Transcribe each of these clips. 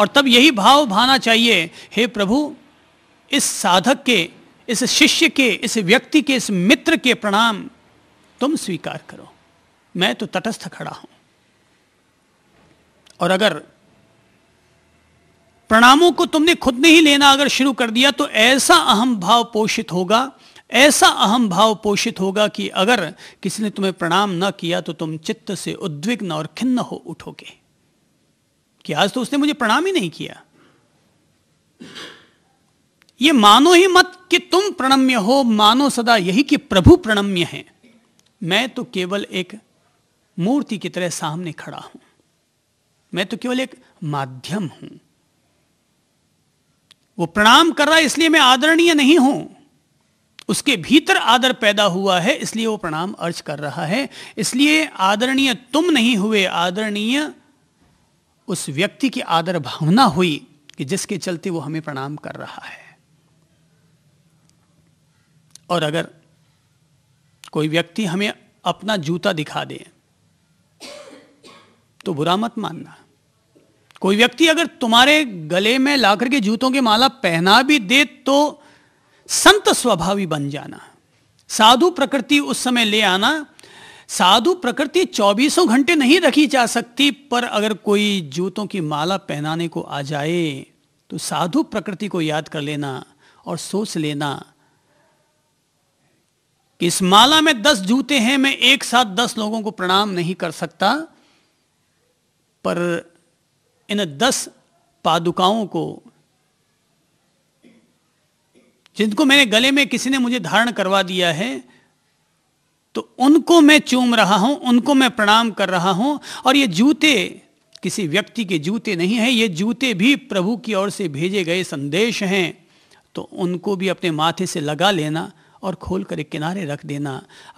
और तब यही भाव भाना चाहिए हे प्रभु इस साधक के इस शिष्य के इस व्यक्ति के इस मित्र के प्रणाम तुम स्वीकार करो मैं तो तटस्थ खड़ा हूं और अगर प्रणामों को तुमने खुद नहीं लेना अगर शुरू कर दिया तो ऐसा अहम भाव पोषित होगा ऐसा अहम भाव पोषित होगा कि अगर किसी ने तुम्हें प्रणाम न किया तो तुम चित्त से उद्विग्न और खिन्न हो उठोगे कि आज तो उसने मुझे प्रणाम ही नहीं किया ये मानो ही मत कि तुम प्रणम्य हो मानो सदा यही कि प्रभु प्रणम्य है मैं तो केवल एक मूर्ति की तरह सामने खड़ा हूं मैं तो केवल एक माध्यम हूं वो प्रणाम कर रहा है इसलिए मैं आदरणीय नहीं हूं उसके भीतर आदर पैदा हुआ है इसलिए वो प्रणाम अर्ज कर रहा है इसलिए आदरणीय तुम नहीं हुए आदरणीय उस व्यक्ति की आदर भावना हुई कि जिसके चलते वो हमें प्रणाम कर रहा है और अगर कोई व्यक्ति हमें अपना जूता दिखा दे तो बुरा मत मानना कोई व्यक्ति अगर तुम्हारे गले में लाकर के जूतों के माला पहना भी दे तो संत स्वभावी बन जाना साधु प्रकृति उस समय ले आना साधु प्रकृति चौबीसों घंटे नहीं रखी जा सकती पर अगर कोई जूतों की माला पहनाने को आ जाए तो साधु प्रकृति को याद कर लेना और सोच लेना कि इस माला में दस जूते हैं मैं एक साथ दस लोगों को प्रणाम नहीं कर सकता पर इन दस पादुकाओं को जिनको मैंने गले में किसी ने मुझे धारण करवा दिया है तो उनको मैं चूम रहा हूं उनको मैं प्रणाम कर रहा हूं और ये जूते किसी व्यक्ति के जूते नहीं है ये जूते भी प्रभु की ओर से भेजे गए संदेश हैं तो उनको भी अपने माथे से लगा लेना और खोल कर एक किनारे रख देना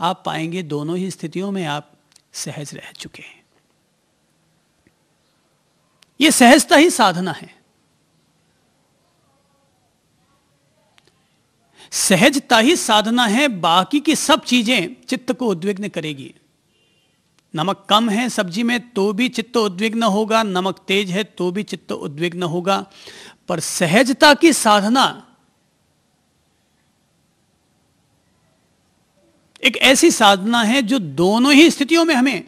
आप पाएंगे दोनों ही स्थितियों में आप सहज रह चुके हैं यह सहजता ही साधना है सहजता ही साधना है बाकी की सब चीजें चित्त को उद्विग्न करेगी नमक कम है सब्जी में तो भी चित्त उद्विग्न होगा नमक तेज है तो भी चित्त उद्विग्न होगा पर सहजता की साधना एक ऐसी साधना है जो दोनों ही स्थितियों में हमें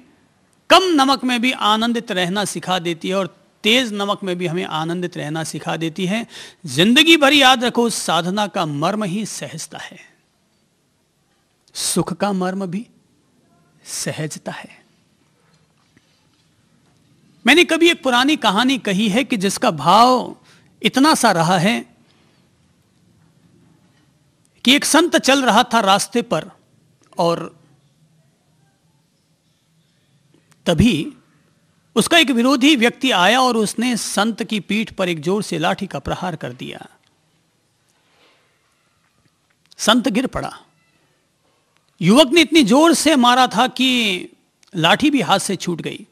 कम नमक में भी आनंदित रहना सिखा देती है और तेज नमक में भी हमें आनंदित रहना सिखा देती है जिंदगी भर याद रखो साधना का मर्म ही सहजता है सुख का मर्म भी सहजता है मैंने कभी एक पुरानी कहानी कही है कि जिसका भाव इतना सा रहा है कि एक संत चल रहा था रास्ते पर और तभी उसका एक विरोधी व्यक्ति आया और उसने संत की पीठ पर एक जोर से लाठी का प्रहार कर दिया संत गिर पड़ा युवक ने इतनी जोर से मारा था कि लाठी भी हाथ से छूट गई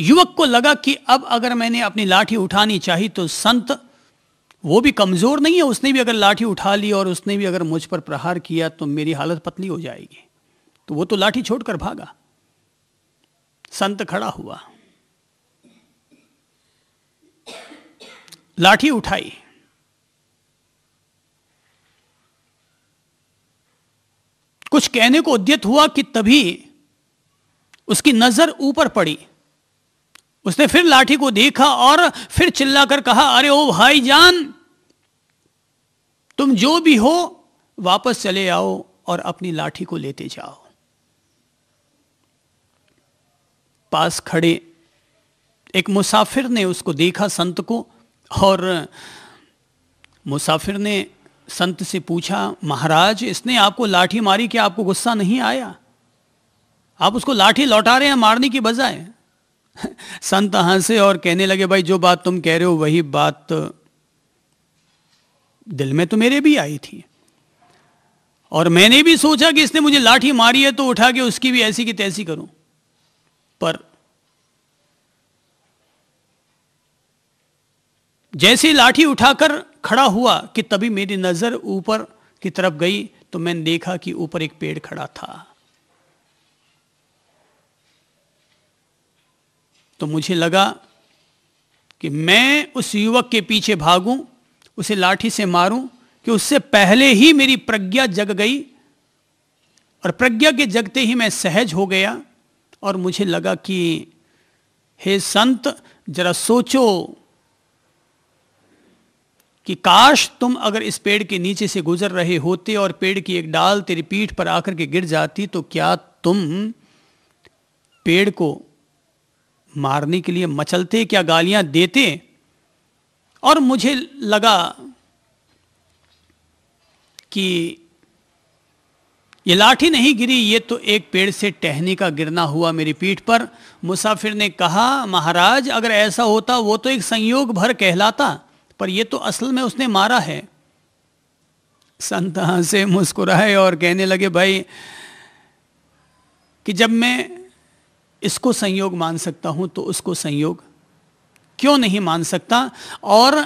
युवक को लगा कि अब अगर मैंने अपनी लाठी उठानी चाहिए तो संत वो भी कमजोर नहीं है उसने भी अगर लाठी उठा ली और उसने भी अगर मुझ पर प्रहार किया तो मेरी हालत पतली हो जाएगी तो वो तो लाठी छोड़कर भागा संत खड़ा हुआ लाठी उठाई कुछ कहने को उद्यत हुआ कि तभी उसकी नजर ऊपर पड़ी उसने फिर लाठी को देखा और फिर चिल्लाकर कहा अरे ओ भाई जान तुम जो भी हो वापस चले आओ और अपनी लाठी को लेते जाओ पास खड़े एक मुसाफिर ने उसको देखा संत को और मुसाफिर ने संत से पूछा महाराज इसने आपको लाठी मारी क्या आपको गुस्सा नहीं आया आप उसको लाठी लौटा रहे हैं मारने की बजाय संत हंसे और कहने लगे भाई जो बात तुम कह रहे हो वही बात दिल में तो मेरे भी आई थी और मैंने भी सोचा कि इसने मुझे लाठी मारी है तो उठा के उसकी भी ऐसी की तैसी करूं पर जैसी लाठी उठाकर खड़ा हुआ कि तभी मेरी नजर ऊपर की तरफ गई तो मैंने देखा कि ऊपर एक पेड़ खड़ा था तो मुझे लगा कि मैं उस युवक के पीछे भागूं उसे लाठी से मारूं कि उससे पहले ही मेरी प्रज्ञा जग गई और प्रज्ञा के जगते ही मैं सहज हो गया और मुझे लगा कि हे संत जरा सोचो कि काश तुम अगर इस पेड़ के नीचे से गुजर रहे होते और पेड़ की एक डाल तेरी पीठ पर आकर के गिर जाती तो क्या तुम पेड़ को मारने के लिए मचलते क्या गालियां देते और मुझे लगा कि ये लाठी नहीं गिरी ये तो एक पेड़ से टहनी का गिरना हुआ मेरी पीठ पर मुसाफिर ने कहा महाराज अगर ऐसा होता वो तो एक संयोग भर कहलाता पर यह तो असल में उसने मारा है संत से मुस्कुराए और कहने लगे भाई कि जब मैं इसको संयोग मान सकता हूं तो उसको संयोग क्यों नहीं मान सकता और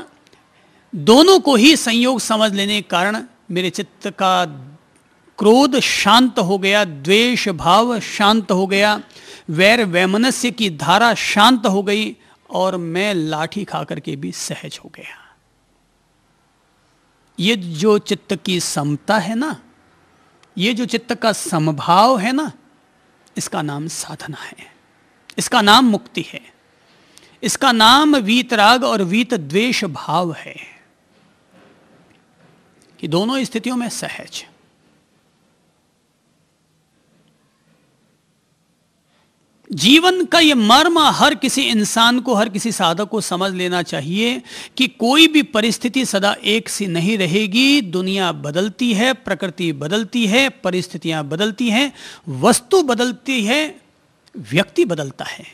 दोनों को ही संयोग समझ लेने के कारण मेरे चित्त का क्रोध शांत हो गया द्वेष भाव शांत हो गया वैर वैमनस्य की धारा शांत हो गई और मैं लाठी खा करके भी सहज हो गया ये जो चित्त की समता है ना ये जो चित्त का समभाव है ना इसका नाम साधना है इसका नाम मुक्ति है इसका नाम वीतराग और वीत द्वेष भाव है कि दोनों स्थितियों में सहज जीवन का ये मर्म हर किसी इंसान को हर किसी साधक को समझ लेना चाहिए कि कोई भी परिस्थिति सदा एक सी नहीं रहेगी दुनिया बदलती है प्रकृति बदलती है परिस्थितियां बदलती हैं वस्तु बदलती है व्यक्ति बदलता है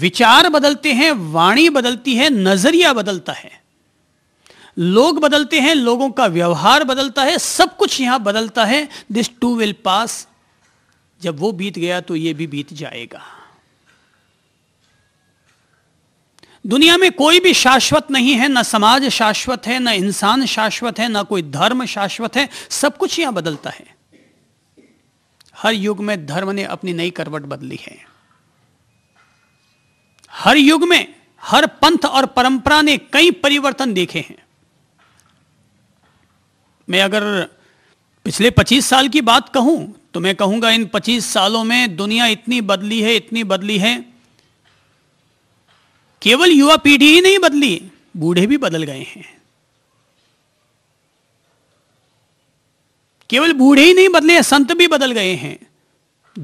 विचार बदलते हैं वाणी बदलती है नजरिया बदलता है लोग बदलते हैं लोगों का व्यवहार बदलता है सब कुछ यहां बदलता है दिस टू विल पास जब वो बीत गया तो ये भी बीत जाएगा दुनिया में कोई भी शाश्वत नहीं है ना समाज शाश्वत है ना इंसान शाश्वत है ना कोई धर्म शाश्वत है सब कुछ यहां बदलता है हर युग में धर्म ने अपनी नई करवट बदली है हर युग में हर पंथ और परंपरा ने कई परिवर्तन देखे हैं मैं अगर पिछले 25 साल की बात कहूं तो मैं कहूंगा इन 25 सालों में दुनिया इतनी बदली है इतनी बदली है केवल युवा पीढ़ी ही नहीं बदली बूढ़े भी बदल गए हैं केवल बूढ़े ही नहीं बदले संत भी बदल गए हैं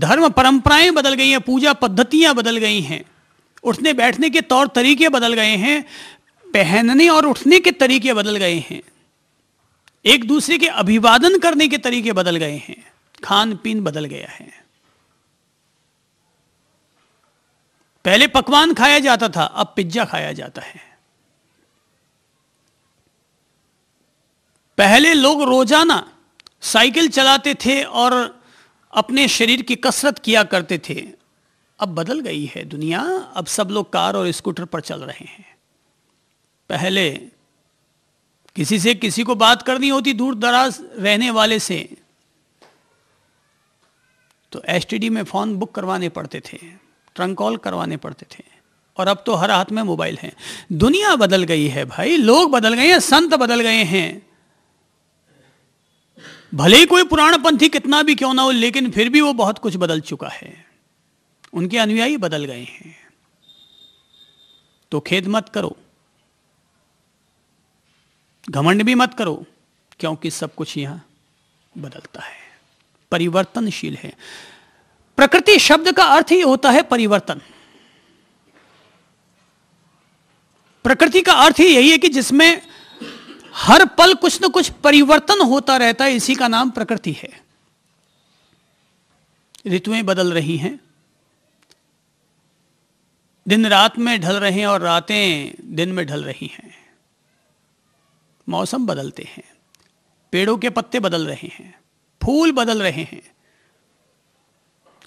धर्म परंपराएं बदल गई हैं पूजा पद्धतियां बदल गई हैं उठने बैठने के तौर तरीके बदल गए हैं पहनने और उठने के तरीके बदल गए हैं एक दूसरे के अभिवादन करने के तरीके बदल गए हैं खान पीन बदल गया है पहले पकवान खाया जाता था अब पिज्जा खाया जाता है पहले लोग रोजाना साइकिल चलाते थे और अपने शरीर की कसरत किया करते थे अब बदल गई है दुनिया अब सब लोग कार और स्कूटर पर चल रहे हैं पहले किसी से किसी को बात करनी होती दूर दराज रहने वाले से तो एस में फ़ोन बुक करवाने पड़ते थे ट्रंक कॉल करवाने पड़ते थे और अब तो हर हाथ में मोबाइल है दुनिया बदल गई है भाई लोग बदल गए हैं संत बदल गए हैं भले ही कोई पुराण पंथी कितना भी क्यों ना हो लेकिन फिर भी वो बहुत कुछ बदल चुका है उनके अनुयायी बदल गए हैं तो खेद मत करो घमंड भी मत करो क्योंकि सब कुछ यहां बदलता है परिवर्तनशील है प्रकृति शब्द का अर्थ ही होता है परिवर्तन प्रकृति का अर्थ ही यही है कि जिसमें हर पल कुछ न कुछ परिवर्तन होता रहता है इसी का नाम प्रकृति है ऋतुएं बदल रही हैं दिन रात में ढल रहे हैं और रातें दिन में ढल रही हैं मौसम बदलते हैं पेड़ों के पत्ते बदल रहे हैं फूल बदल रहे हैं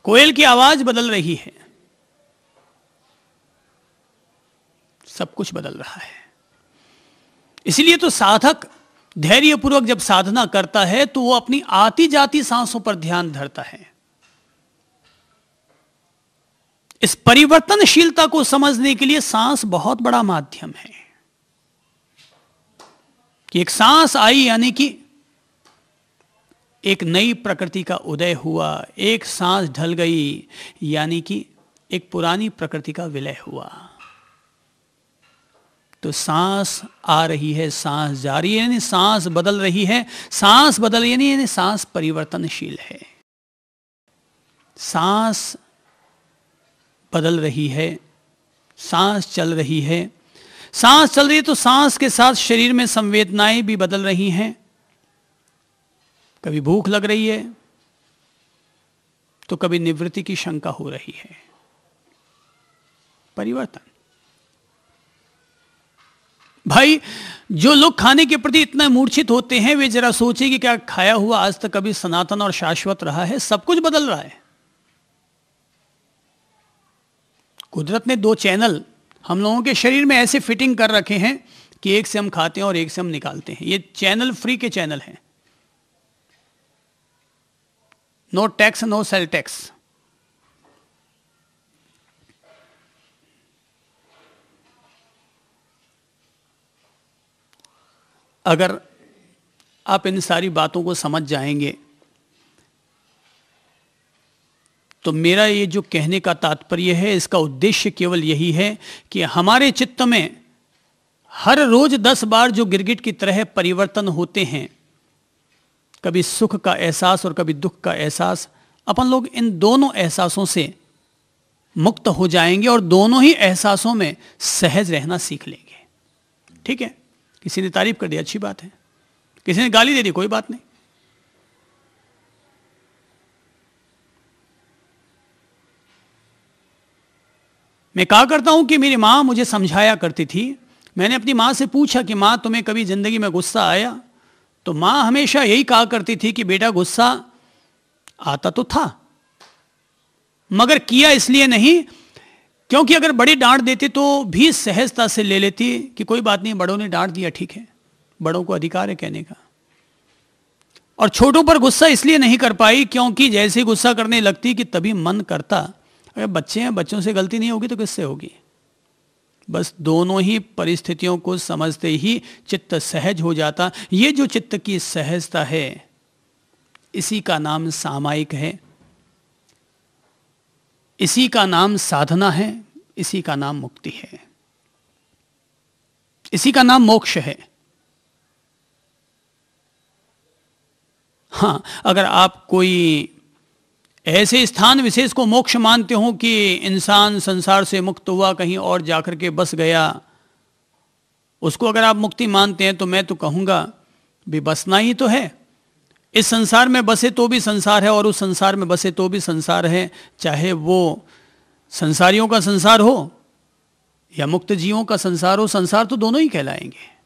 कोयल की आवाज बदल रही है सब कुछ बदल रहा है इसलिए तो साधक धैर्यपूर्वक जब साधना करता है तो वो अपनी आती जाती सांसों पर ध्यान धरता है इस परिवर्तनशीलता को समझने के लिए सांस बहुत बड़ा माध्यम है कि एक सांस आई यानी कि एक नई प्रकृति का उदय हुआ एक सांस ढल गई यानी कि एक पुरानी प्रकृति का विलय हुआ तो सांस आ रही है सांस जा रही है यानी सांस बदल रही है सांस बदल यानी यानी सांस परिवर्तनशील है सांस बदल रही है सांस चल रही है सांस चल रही है तो सांस के साथ शरीर में संवेदनाएं भी बदल रही हैं कभी भूख लग रही है तो कभी निवृत्ति की शंका हो रही है परिवर्तन भाई जो लोग खाने के प्रति इतना मूर्छित होते हैं वे जरा सोचे कि क्या खाया हुआ आज तक कभी सनातन और शाश्वत रहा है सब कुछ बदल रहा है कुदरत ने दो चैनल हम लोगों के शरीर में ऐसे फिटिंग कर रखे हैं कि एक से हम खाते हैं और एक से हम निकालते हैं ये चैनल फ्री के चैनल हैं no tax no sale tax अगर आप इन सारी बातों को समझ जाएंगे तो मेरा ये जो कहने का तात्पर्य है इसका उद्देश्य केवल यही है कि हमारे चित्त में हर रोज दस बार जो गिरगिट की तरह परिवर्तन होते हैं कभी सुख का एहसास और कभी दुख का एहसास अपन लोग इन दोनों एहसासों से मुक्त हो जाएंगे और दोनों ही एहसासों में सहज रहना सीख लेंगे ठीक है किसी ने तारीफ कर दी अच्छी बात है किसी ने गाली दे दी कोई बात नहीं मैं कहा करता हूं कि मेरी माँ मुझे समझाया करती थी मैंने अपनी माँ से पूछा कि माँ तुम्हें कभी जिंदगी में गुस्सा आया तो माँ हमेशा यही कहा करती थी कि बेटा गुस्सा आता तो था मगर किया इसलिए नहीं क्योंकि अगर बड़ी डांट देती तो भी सहजता से ले लेती कि कोई बात नहीं बड़ों ने डांट दिया ठीक है बड़ों को अधिकार है कहने का और छोटों पर गुस्सा इसलिए नहीं कर पाई क्योंकि जैसे गुस्सा करने लगती कि तभी मन करता अगर बच्चे हैं बच्चों से गलती नहीं होगी तो किससे होगी बस दोनों ही परिस्थितियों को समझते ही चित्त सहज हो जाता ये जो चित्त की सहजता है इसी का नाम सामायिक है इसी का नाम साधना है इसी का नाम मुक्ति है इसी का नाम मोक्ष है हाँ अगर आप कोई ऐसे स्थान विशेष को मोक्ष मानते हो कि इंसान संसार से मुक्त हुआ कहीं और जाकर के बस गया उसको अगर आप मुक्ति मानते हैं तो मैं तो कहूंगा भी बसना ही तो है इस संसार में बसे तो भी संसार है और उस संसार में बसे तो भी संसार है चाहे वो संसारियों का संसार हो या मुक्त जीवों का संसार हो संसार तो दोनों ही कहलाएंगे